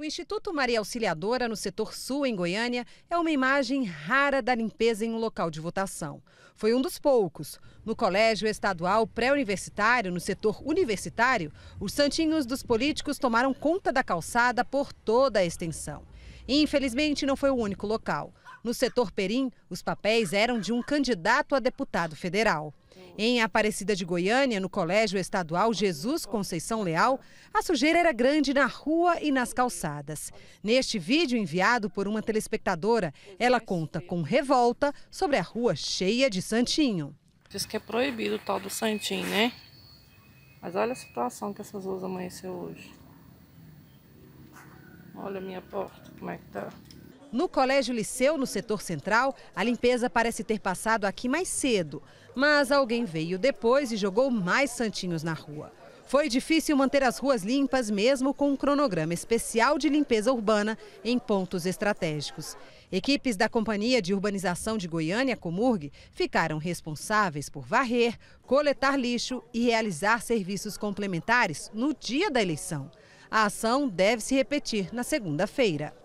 O Instituto Maria Auxiliadora, no setor sul, em Goiânia, é uma imagem rara da limpeza em um local de votação. Foi um dos poucos. No Colégio Estadual Pré-Universitário, no setor universitário, os santinhos dos políticos tomaram conta da calçada por toda a extensão. E, infelizmente, não foi o único local. No setor Perim, os papéis eram de um candidato a deputado federal. Em Aparecida de Goiânia, no Colégio Estadual Jesus Conceição Leal, a sujeira era grande na rua e nas calçadas. Neste vídeo enviado por uma telespectadora, ela conta com revolta sobre a rua cheia de santinho. Diz que é proibido o tal do santinho, né? Mas olha a situação que essas ruas amanheceu hoje. Olha a minha porta, como é que tá. No Colégio Liceu, no setor central, a limpeza parece ter passado aqui mais cedo, mas alguém veio depois e jogou mais santinhos na rua. Foi difícil manter as ruas limpas, mesmo com um cronograma especial de limpeza urbana em pontos estratégicos. Equipes da Companhia de Urbanização de Goiânia, Comurg, ficaram responsáveis por varrer, coletar lixo e realizar serviços complementares no dia da eleição. A ação deve se repetir na segunda-feira.